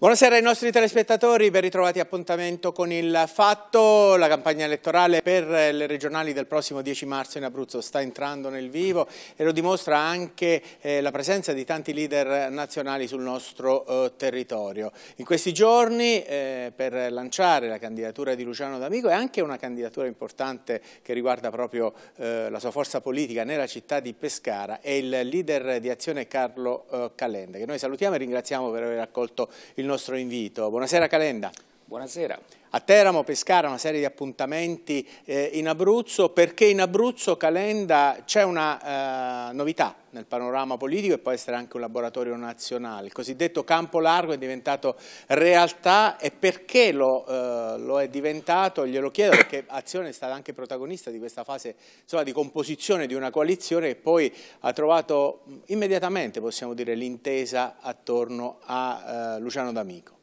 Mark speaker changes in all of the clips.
Speaker 1: Buonasera ai nostri telespettatori, ben ritrovati appuntamento con il fatto. La campagna elettorale per le regionali del prossimo 10 marzo in Abruzzo sta entrando nel vivo e lo dimostra anche eh, la presenza di tanti leader nazionali sul nostro eh, territorio. In questi giorni eh, per lanciare la candidatura di Luciano D'Amico e anche una candidatura importante che riguarda proprio eh, la sua forza politica nella città di Pescara è il leader di azione Carlo eh, Calende che noi salutiamo e ringraziamo per aver accolto il nostro invito. Buonasera Calenda. Buonasera a Teramo, Pescara, una serie di appuntamenti eh, in Abruzzo, perché in Abruzzo Calenda c'è una eh, novità nel panorama politico e può essere anche un laboratorio nazionale. Il cosiddetto campo largo è diventato realtà e perché lo, eh, lo è diventato, glielo chiedo, perché Azione è stata anche protagonista di questa fase insomma, di composizione di una coalizione che poi ha trovato immediatamente, possiamo dire, l'intesa attorno a
Speaker 2: eh, Luciano D'Amico.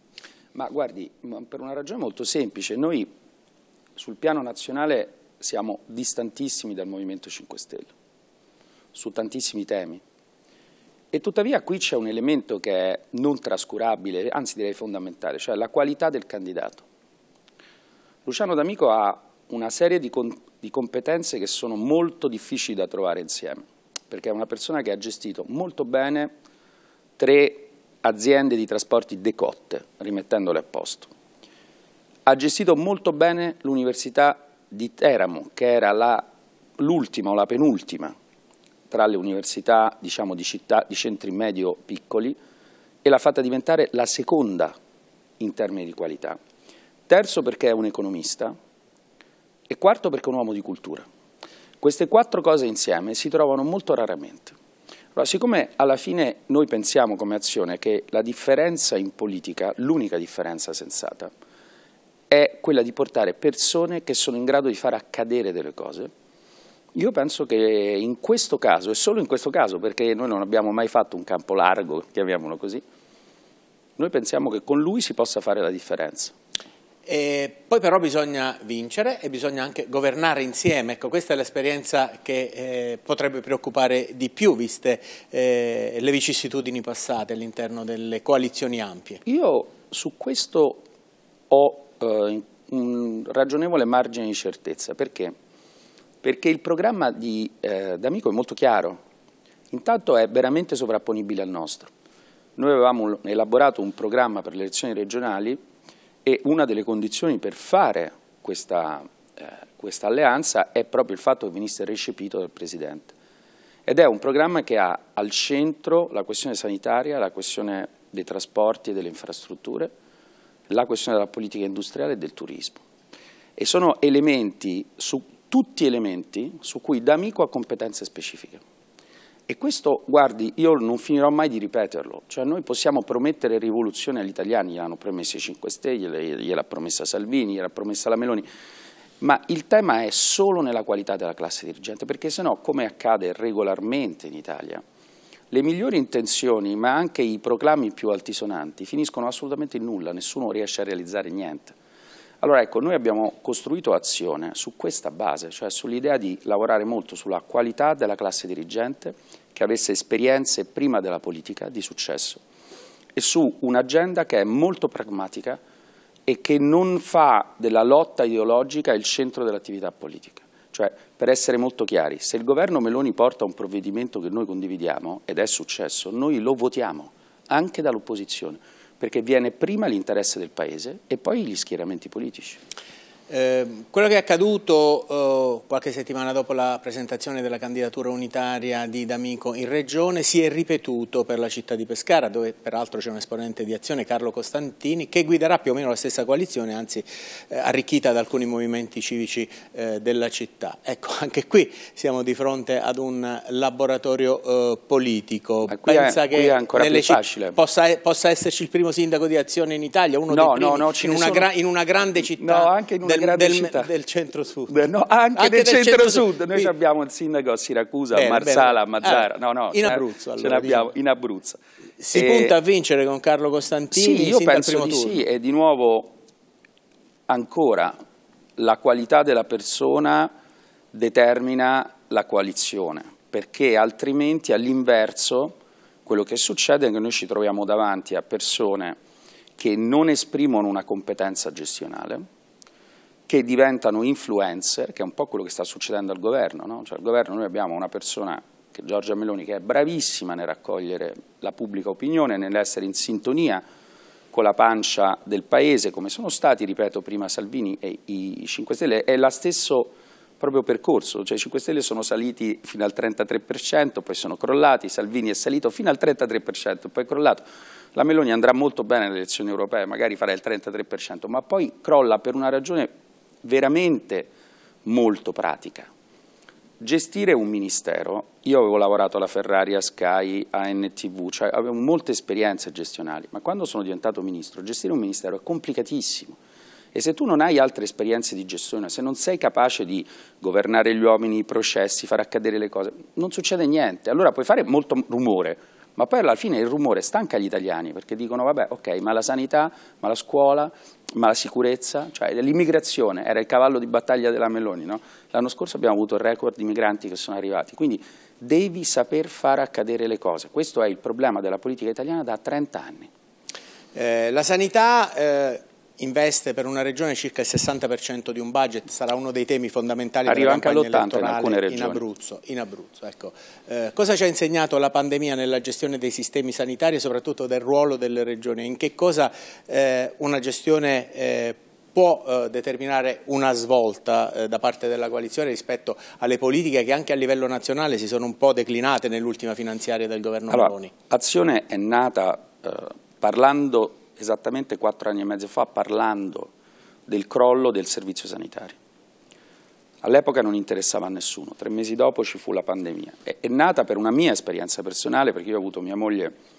Speaker 2: Ma guardi, per una ragione molto semplice, noi sul piano nazionale siamo distantissimi dal Movimento 5 Stelle, su tantissimi temi. E tuttavia qui c'è un elemento che è non trascurabile, anzi direi fondamentale, cioè la qualità del candidato. Luciano D'Amico ha una serie di, di competenze che sono molto difficili da trovare insieme, perché è una persona che ha gestito molto bene tre aziende di trasporti decotte, rimettendole a posto. Ha gestito molto bene l'Università di Teramo, che era l'ultima o la penultima tra le università diciamo, di, città, di centri medio piccoli e l'ha fatta diventare la seconda in termini di qualità. Terzo perché è un economista e quarto perché è un uomo di cultura. Queste quattro cose insieme si trovano molto raramente. Allora, siccome alla fine noi pensiamo come azione che la differenza in politica, l'unica differenza sensata, è quella di portare persone che sono in grado di far accadere delle cose, io penso che in questo caso, e solo in questo caso, perché noi non abbiamo mai fatto un campo largo, chiamiamolo così, noi pensiamo che con lui si possa fare la differenza.
Speaker 1: E poi però bisogna vincere e bisogna anche governare insieme, ecco, questa è l'esperienza che eh, potrebbe preoccupare di più viste eh, le vicissitudini passate all'interno delle coalizioni ampie.
Speaker 2: Io su questo ho eh, un ragionevole margine di certezza, perché? Perché il programma di eh, D'Amico è molto chiaro, intanto è veramente sovrapponibile al nostro. Noi avevamo elaborato un programma per le elezioni regionali e una delle condizioni per fare questa, eh, questa alleanza è proprio il fatto che venisse recepito dal Presidente. Ed è un programma che ha al centro la questione sanitaria, la questione dei trasporti e delle infrastrutture, la questione della politica industriale e del turismo. E sono elementi, su, tutti elementi, su cui D'Amico ha competenze specifiche. E questo, guardi, io non finirò mai di ripeterlo, cioè noi possiamo promettere rivoluzione agli italiani, gliel'hanno promesso i 5 Stelle, gliel'ha promessa Salvini, gliel'ha promessa la Meloni, ma il tema è solo nella qualità della classe dirigente, perché se no, come accade regolarmente in Italia, le migliori intenzioni, ma anche i proclami più altisonanti, finiscono assolutamente in nulla, nessuno riesce a realizzare niente. Allora ecco, noi abbiamo costruito azione su questa base, cioè sull'idea di lavorare molto sulla qualità della classe dirigente che avesse esperienze prima della politica di successo e su un'agenda che è molto pragmatica e che non fa della lotta ideologica il centro dell'attività politica. Cioè, per essere molto chiari, se il governo Meloni porta un provvedimento che noi condividiamo, ed è successo, noi lo votiamo, anche dall'opposizione perché viene prima l'interesse del Paese e poi gli schieramenti politici. Ehm, quello
Speaker 1: che è accaduto eh, qualche settimana dopo la presentazione della candidatura unitaria di D'Amico in Regione si è ripetuto per la città di Pescara dove peraltro c'è un esponente di azione Carlo Costantini che guiderà più o meno la stessa coalizione anzi eh, arricchita da alcuni movimenti civici eh, della città. Ecco anche qui siamo di fronte ad un laboratorio eh, politico. qui Pensa è, che qui è ancora più facile. Possa, possa, esserci il primo sindaco di azione in Italia, uno no, dei primi, no, no, in, una sono... in, una grande città no, anche in una del, del, Del
Speaker 2: centro-sud. No, anche, anche, del, del centro-sud. Noi abbiamo il sindaco a Siracusa, bene, Marsala, bene. Mazzara. Ah, no, no, in eh, Abruzzo. Allora, ce l'abbiamo in Abruzzo. Si e... Eh, punta a
Speaker 1: vincere con Carlo Costantini sì, io penso di turno. Sì,
Speaker 2: e di nuovo ancora la qualità della persona determina la coalizione, perché altrimenti all'inverso quello che succede è che noi ci troviamo davanti a persone che non esprimono una competenza gestionale, che diventano influencer, che è un po' quello che sta succedendo al governo. No? Cioè, al governo noi abbiamo una persona, che Giorgia Meloni, che è bravissima nel raccogliere la pubblica opinione, nell'essere in sintonia con la pancia del Paese, come sono stati, ripeto, prima Salvini e i 5 Stelle, è lo stesso proprio percorso, cioè i 5 Stelle sono saliti fino al 33%, poi sono crollati, Salvini è salito fino al 33%, poi è crollato. La Meloni andrà molto bene alle elezioni europee, magari farà il 33%, ma poi crolla per una ragione veramente molto pratica. Gestire un ministero, io avevo lavorato alla Ferrari, a Sky, a NTV, cioè avevo molte esperienze gestionali, ma quando sono diventato ministro, gestire un ministero è complicatissimo. E se tu non hai altre esperienze di gestione, se non sei capace di governare gli uomini, i processi, far accadere le cose, non succede niente. Allora puoi fare molto rumore, ma poi alla fine il rumore stanca gli italiani perché dicono vabbè ok ma la sanità, ma la scuola, ma la sicurezza, cioè l'immigrazione era il cavallo di battaglia della Meloni, no? l'anno scorso abbiamo avuto il record di migranti che sono arrivati, quindi devi saper far accadere le cose, questo è il problema della politica italiana da 30 anni.
Speaker 1: Eh, la sanità... Eh investe per una regione circa il 60% di un budget, sarà uno dei temi fondamentali Arriva della campagna elettorale in, in, Abruzzo. In Abruzzo ecco. eh, cosa ci ha insegnato la pandemia nella gestione dei sistemi sanitari e soprattutto del ruolo delle regioni? In che cosa eh, una gestione eh, può eh, determinare una svolta eh, da parte della coalizione rispetto alle politiche che anche a livello nazionale si sono un po' declinate
Speaker 2: nell'ultima finanziaria del governo allora, Meloni? Azione è nata eh, parlando esattamente quattro anni e mezzo fa parlando del crollo del servizio sanitario. All'epoca non interessava a nessuno, tre mesi dopo ci fu la pandemia. È, è nata per una mia esperienza personale, perché io ho avuto mia moglie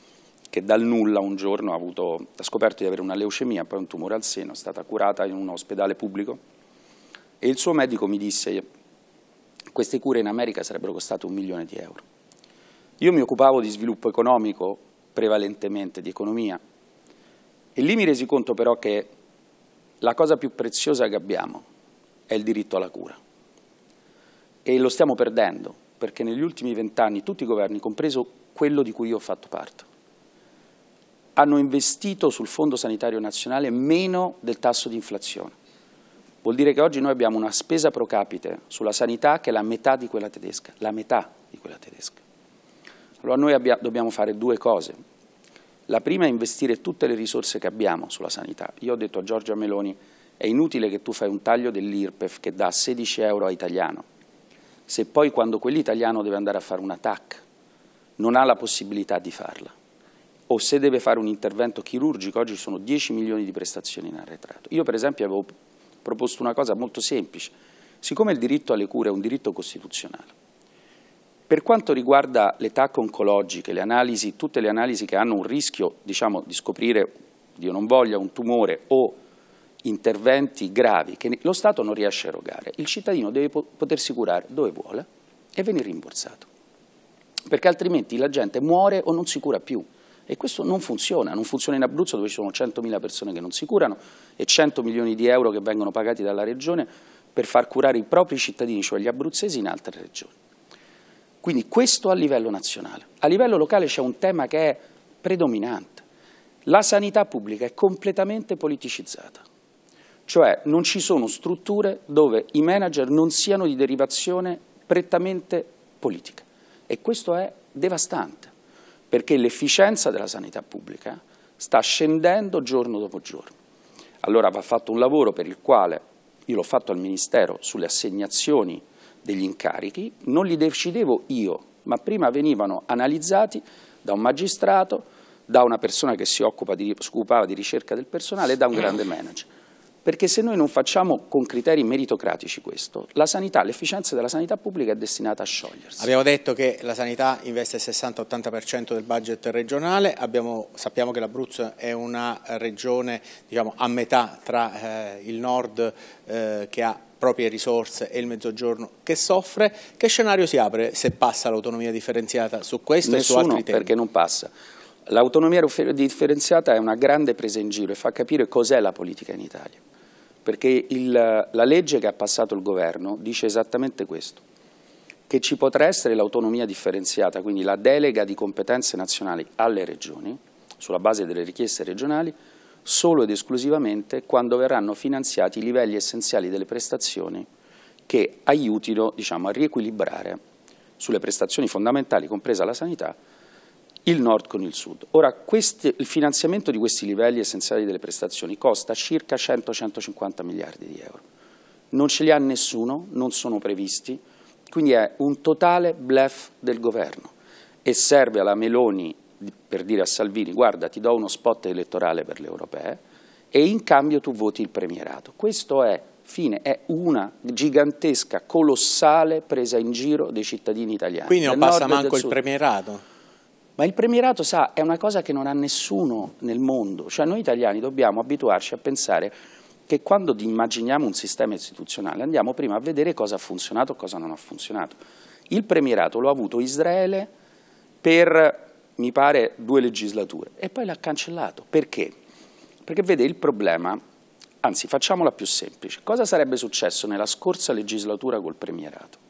Speaker 2: che dal nulla un giorno ha, avuto, ha scoperto di avere una leucemia, poi un tumore al seno, è stata curata in un ospedale pubblico e il suo medico mi disse queste cure in America sarebbero costate un milione di euro. Io mi occupavo di sviluppo economico, prevalentemente di economia, e lì mi resi conto però che la cosa più preziosa che abbiamo è il diritto alla cura. E lo stiamo perdendo, perché negli ultimi vent'anni tutti i governi, compreso quello di cui io ho fatto parte, hanno investito sul Fondo Sanitario Nazionale meno del tasso di inflazione. Vuol dire che oggi noi abbiamo una spesa pro capite sulla sanità che è la metà di quella tedesca, la metà di quella tedesca. Allora noi abbiamo, dobbiamo fare due cose. La prima è investire tutte le risorse che abbiamo sulla sanità. Io ho detto a Giorgia Meloni è inutile che tu fai un taglio dell'IRPEF che dà 16 euro a italiano, se poi quando quell'italiano deve andare a fare un TAC non ha la possibilità di farla o se deve fare un intervento chirurgico, oggi sono 10 milioni di prestazioni in arretrato. Io per esempio avevo proposto una cosa molto semplice, siccome il diritto alle cure è un diritto costituzionale, per quanto riguarda le tacche oncologiche, le analisi, tutte le analisi che hanno un rischio diciamo, di scoprire, Dio non voglia, un tumore o interventi gravi che lo Stato non riesce a erogare, il cittadino deve potersi curare dove vuole e venire rimborsato. Perché altrimenti la gente muore o non si cura più. E questo non funziona, non funziona in Abruzzo dove ci sono 100.000 persone che non si curano e 100 milioni di euro che vengono pagati dalla Regione per far curare i propri cittadini, cioè gli abruzzesi, in altre regioni. Quindi questo a livello nazionale. A livello locale c'è un tema che è predominante. La sanità pubblica è completamente politicizzata. Cioè non ci sono strutture dove i manager non siano di derivazione prettamente politica. E questo è devastante, perché l'efficienza della sanità pubblica sta scendendo giorno dopo giorno. Allora va fatto un lavoro per il quale, io l'ho fatto al Ministero, sulle assegnazioni degli incarichi, non li decidevo io, ma prima venivano analizzati da un magistrato, da una persona che si, occupa di, occupava di ricerca del personale e da un grande manager. Perché se noi non facciamo con criteri meritocratici questo, l'efficienza della sanità pubblica è destinata a sciogliersi. Abbiamo
Speaker 1: detto che la sanità investe il 60-80% del budget regionale, Abbiamo, sappiamo che l'Abruzzo è una regione diciamo, a metà tra eh, il nord eh, che ha proprie risorse e il mezzogiorno che soffre, che scenario si apre se passa l'autonomia differenziata
Speaker 2: su questo Nessuno, e su altri temi? perché non passa. L'autonomia differenziata è una grande presa in giro e fa capire cos'è la politica in Italia perché il, la legge che ha passato il governo dice esattamente questo, che ci potrà essere l'autonomia differenziata, quindi la delega di competenze nazionali alle regioni, sulla base delle richieste regionali, solo ed esclusivamente quando verranno finanziati i livelli essenziali delle prestazioni che aiutino diciamo, a riequilibrare sulle prestazioni fondamentali, compresa la sanità, il nord con il sud. Ora, questi, il finanziamento di questi livelli essenziali delle prestazioni costa circa 100-150 miliardi di euro. Non ce li ha nessuno, non sono previsti, quindi è un totale blef del governo e serve alla Meloni per dire a Salvini guarda ti do uno spot elettorale per le europee e in cambio tu voti il premierato. Questo è fine, è una gigantesca, colossale presa in giro dei cittadini italiani. Quindi non passa manco il premierato? Ma il premierato, sa, è una cosa che non ha nessuno nel mondo. Cioè noi italiani dobbiamo abituarci a pensare che quando immaginiamo un sistema istituzionale andiamo prima a vedere cosa ha funzionato e cosa non ha funzionato. Il premierato lo ha avuto Israele per, mi pare, due legislature e poi l'ha cancellato. Perché? Perché vede il problema, anzi facciamola più semplice, cosa sarebbe successo nella scorsa legislatura col premierato?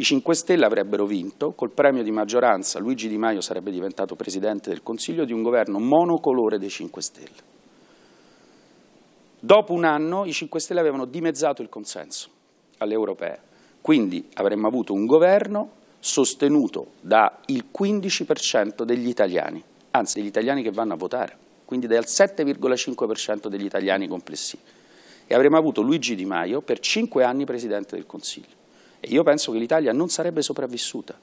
Speaker 2: I 5 Stelle avrebbero vinto, col premio di maggioranza Luigi Di Maio sarebbe diventato Presidente del Consiglio di un governo monocolore dei 5 Stelle. Dopo un anno i 5 Stelle avevano dimezzato il consenso all'europea, quindi avremmo avuto un governo sostenuto dal 15% degli italiani, anzi degli italiani che vanno a votare, quindi dal 7,5% degli italiani complessivi. E avremmo avuto Luigi Di Maio per 5 anni Presidente del Consiglio. Io penso che l'Italia non sarebbe sopravvissuta,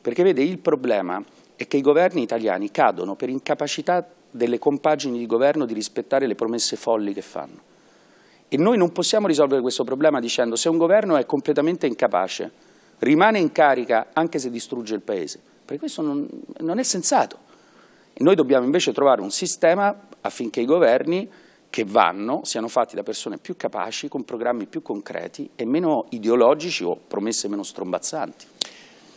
Speaker 2: perché vede il problema è che i governi italiani cadono per incapacità delle compagini di governo di rispettare le promesse folli che fanno. E noi non possiamo risolvere questo problema dicendo se un governo è completamente incapace, rimane in carica anche se distrugge il Paese, perché questo non, non è sensato. E noi dobbiamo invece trovare un sistema affinché i governi che vanno siano fatti da persone più capaci, con programmi più concreti e meno ideologici o promesse meno strombazzanti.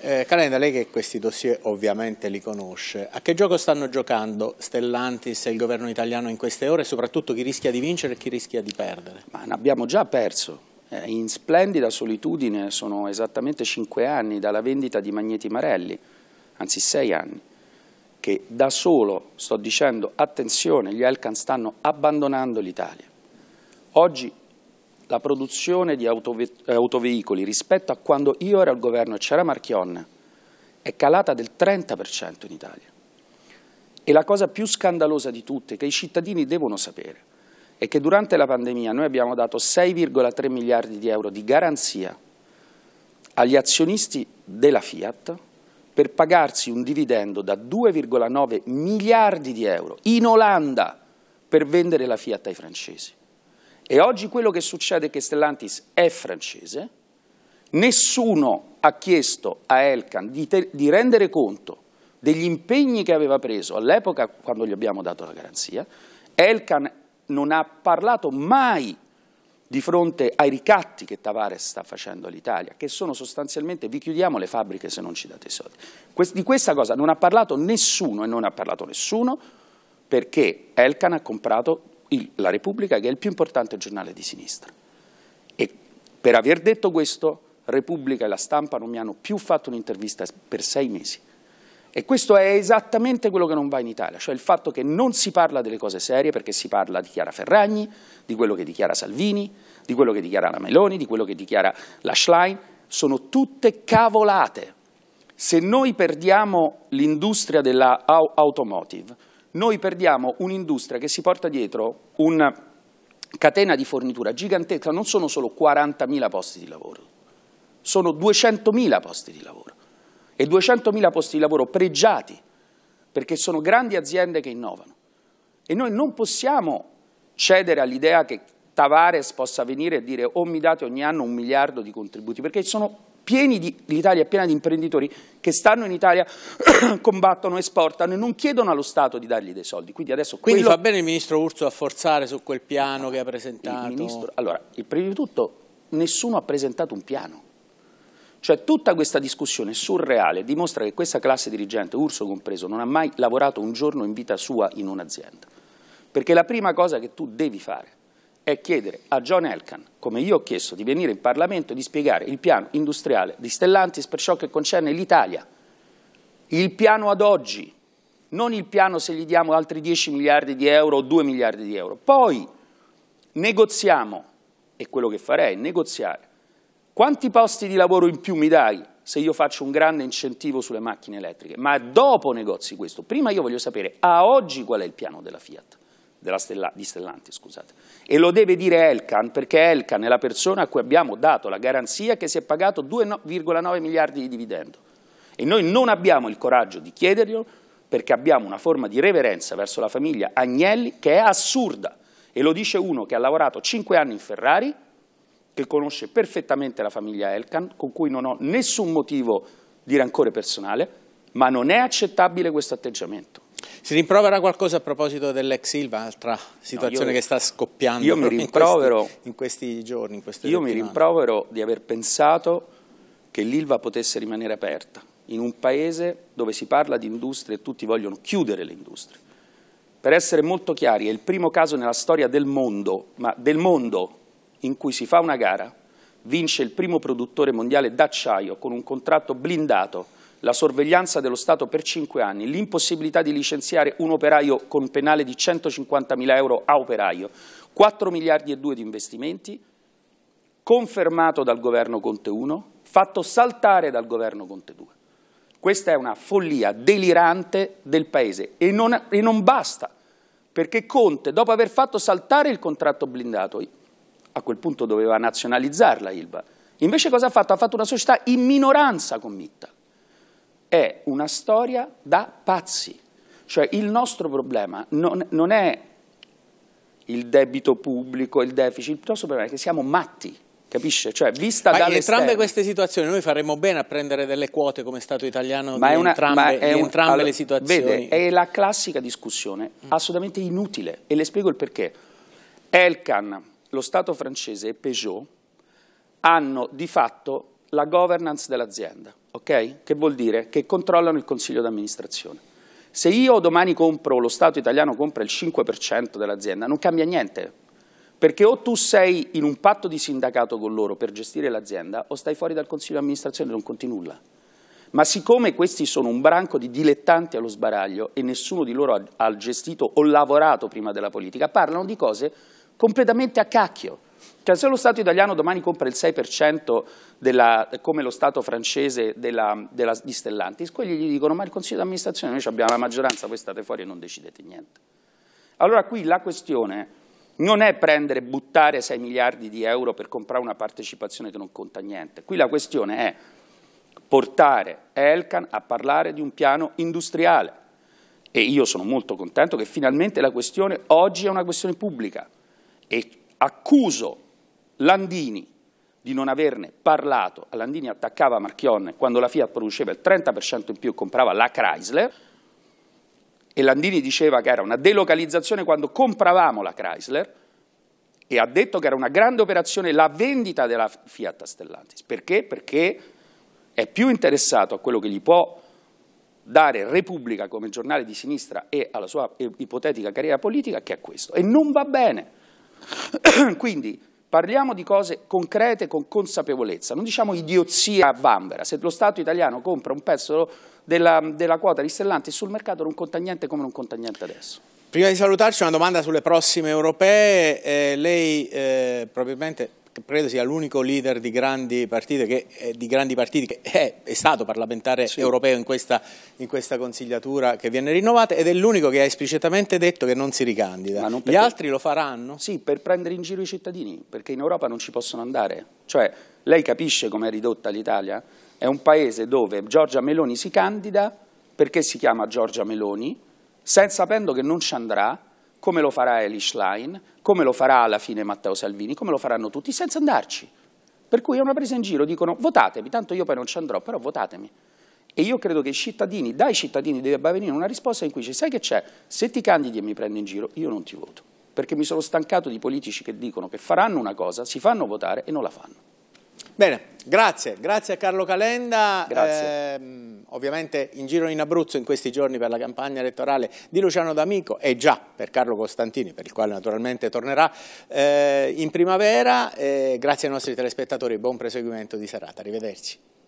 Speaker 2: Eh, Calenda, lei che questi dossier
Speaker 1: ovviamente li conosce, a che gioco stanno giocando Stellantis e il governo italiano in queste
Speaker 2: ore e soprattutto chi rischia di vincere e chi rischia di perdere? Ma ne abbiamo già perso. Eh, in splendida solitudine sono esattamente cinque anni dalla vendita di Magneti Marelli, anzi sei anni che da solo, sto dicendo, attenzione, gli Elkan stanno abbandonando l'Italia. Oggi la produzione di autove eh, autoveicoli rispetto a quando io ero al governo e c'era Marchionne è calata del 30% in Italia. E la cosa più scandalosa di tutte, che i cittadini devono sapere, è che durante la pandemia noi abbiamo dato 6,3 miliardi di euro di garanzia agli azionisti della Fiat, per pagarsi un dividendo da 2,9 miliardi di euro in Olanda per vendere la Fiat ai francesi. E oggi quello che succede è che Stellantis è francese, nessuno ha chiesto a Elkan di, di rendere conto degli impegni che aveva preso all'epoca quando gli abbiamo dato la garanzia, Elkan non ha parlato mai di fronte ai ricatti che Tavares sta facendo all'Italia, che sono sostanzialmente vi chiudiamo le fabbriche se non ci date i soldi. Di questa cosa non ha parlato nessuno e non ha parlato nessuno perché Elkan ha comprato il, la Repubblica che è il più importante giornale di sinistra. E per aver detto questo Repubblica e la stampa non mi hanno più fatto un'intervista per sei mesi. E questo è esattamente quello che non va in Italia, cioè il fatto che non si parla delle cose serie perché si parla di Chiara Ferragni, di quello che dichiara Salvini, di quello che dichiara la Meloni, di quello che dichiara la Schlein, sono tutte cavolate. Se noi perdiamo l'industria dell'automotive, noi perdiamo un'industria che si porta dietro una catena di fornitura gigantesca, non sono solo 40.000 posti di lavoro, sono 200.000 posti di lavoro e 200.000 posti di lavoro pregiati, perché sono grandi aziende che innovano. E noi non possiamo cedere all'idea che Tavares possa venire e dire o oh, mi date ogni anno un miliardo di contributi, perché sono pieni di, l'Italia è piena di imprenditori che stanno in Italia, combattono, esportano e non chiedono allo Stato di dargli dei soldi. Quindi, adesso Quindi fa
Speaker 1: bene il Ministro Urso
Speaker 2: a forzare su quel piano che ha presentato? Il ministro... Allora, prima di tutto nessuno ha presentato un piano. Cioè tutta questa discussione surreale dimostra che questa classe dirigente, Urso compreso, non ha mai lavorato un giorno in vita sua in un'azienda. Perché la prima cosa che tu devi fare è chiedere a John Elkan, come io ho chiesto, di venire in Parlamento e di spiegare il piano industriale di Stellantis per ciò che concerne l'Italia. Il piano ad oggi, non il piano se gli diamo altri 10 miliardi di euro o 2 miliardi di euro. Poi negoziamo, e quello che farei è negoziare quanti posti di lavoro in più mi dai se io faccio un grande incentivo sulle macchine elettriche? Ma dopo negozi questo, prima io voglio sapere a oggi qual è il piano della Fiat, della Stella, di Stellantis, scusate. E lo deve dire Elkan, perché Elkan è la persona a cui abbiamo dato la garanzia che si è pagato 2,9 miliardi di dividendo. E noi non abbiamo il coraggio di chiederglielo perché abbiamo una forma di reverenza verso la famiglia Agnelli che è assurda. E lo dice uno che ha lavorato 5 anni in Ferrari che conosce perfettamente la famiglia Elkan, con cui non ho nessun motivo di rancore personale, ma non è accettabile questo atteggiamento.
Speaker 1: Si rimprovera qualcosa a proposito dell'ex Silva, altra situazione no, io, che sta scoppiando io mi in, questi,
Speaker 2: in questi giorni? In io settimane. mi rimprovero di aver pensato che l'Ilva potesse rimanere aperta in un paese dove si parla di industrie e tutti vogliono chiudere le industrie. Per essere molto chiari, è il primo caso nella storia del mondo, ma del mondo in cui si fa una gara, vince il primo produttore mondiale d'acciaio con un contratto blindato, la sorveglianza dello Stato per cinque anni, l'impossibilità di licenziare un operaio con penale di 150.000 euro a operaio, 4 miliardi e 2 di investimenti, confermato dal governo Conte 1, fatto saltare dal governo Conte 2. Questa è una follia delirante del Paese e non, e non basta, perché Conte, dopo aver fatto saltare il contratto blindato, a quel punto doveva nazionalizzarla Ilva. Invece cosa ha fatto? Ha fatto una società in minoranza con Mittal. È una storia da pazzi. Cioè il nostro problema non, non è il debito pubblico, il deficit, il nostro problema è che siamo matti capisce? Cioè, vista da entrambe queste
Speaker 1: situazioni, noi faremmo bene a prendere delle quote come Stato italiano ma di, una, entrambe, di un, entrambe allora, le situazioni. Vede, è
Speaker 2: la classica discussione, mm. assolutamente inutile, e le spiego il perché. Elkan lo Stato francese e Peugeot hanno di fatto la governance dell'azienda, ok? Che vuol dire che controllano il consiglio d'amministrazione. Se io domani compro, lo Stato italiano compra il 5% dell'azienda, non cambia niente, perché o tu sei in un patto di sindacato con loro per gestire l'azienda o stai fuori dal consiglio d'amministrazione e non conti nulla. Ma siccome questi sono un branco di dilettanti allo sbaraglio e nessuno di loro ha gestito o lavorato prima della politica, parlano di cose completamente a cacchio. Cioè se lo Stato italiano domani compra il 6% della, come lo Stato francese della, della, di Stellantis, quelli gli dicono ma il Consiglio di amministrazione, noi abbiamo la maggioranza, voi state fuori e non decidete niente. Allora qui la questione non è prendere e buttare 6 miliardi di euro per comprare una partecipazione che non conta niente. Qui la questione è portare Elkan a parlare di un piano industriale. E io sono molto contento che finalmente la questione oggi è una questione pubblica e accuso Landini di non averne parlato, Landini attaccava Marchionne quando la Fiat produceva il 30% in più e comprava la Chrysler, e Landini diceva che era una delocalizzazione quando compravamo la Chrysler, e ha detto che era una grande operazione la vendita della Fiat a Stellantis. Perché? Perché è più interessato a quello che gli può dare Repubblica come giornale di sinistra e alla sua ipotetica carriera politica che a questo. E non va bene. Quindi parliamo di cose concrete con consapevolezza, non diciamo idiozia a vanvera. Se lo Stato italiano compra un pezzo della, della quota di Stellantis sul mercato non conta niente come non conta niente adesso. Prima di
Speaker 1: salutarci una domanda
Speaker 2: sulle prossime
Speaker 1: europee, eh, lei eh, probabilmente credo sia l'unico leader di grandi, partite che, eh, di grandi partiti che è, eh, è stato parlamentare sì. europeo in questa, in questa, consigliatura che viene rinnovata ed è l'unico che ha esplicitamente detto che non si ricandida. Non Gli altri
Speaker 2: lo faranno? Sì, per prendere in giro i cittadini, perché in Europa non ci possono andare. Cioè, lei capisce com'è ridotta l'Italia? È un paese dove Giorgia Meloni si candida perché si chiama Giorgia Meloni, senza sapendo che non ci andrà, come lo farà Eli Schlein, come lo farà alla fine Matteo Salvini, come lo faranno tutti, senza andarci. Per cui è una presa in giro, dicono votatemi, tanto io poi non ci andrò, però votatemi. E io credo che i cittadini, dai cittadini debba venire una risposta in cui dice, sai che c'è, se ti candidi e mi prendi in giro, io non ti voto. Perché mi sono stancato di politici che dicono che faranno una cosa, si fanno votare e non la fanno. Bene, grazie, grazie a Carlo Calenda. Grazie. Eh, ovviamente in giro in
Speaker 1: Abruzzo in questi giorni per la campagna elettorale di Luciano D'Amico e già per Carlo Costantini, per il quale naturalmente tornerà eh, in primavera. Eh, grazie ai nostri telespettatori, buon proseguimento di serata. Arrivederci.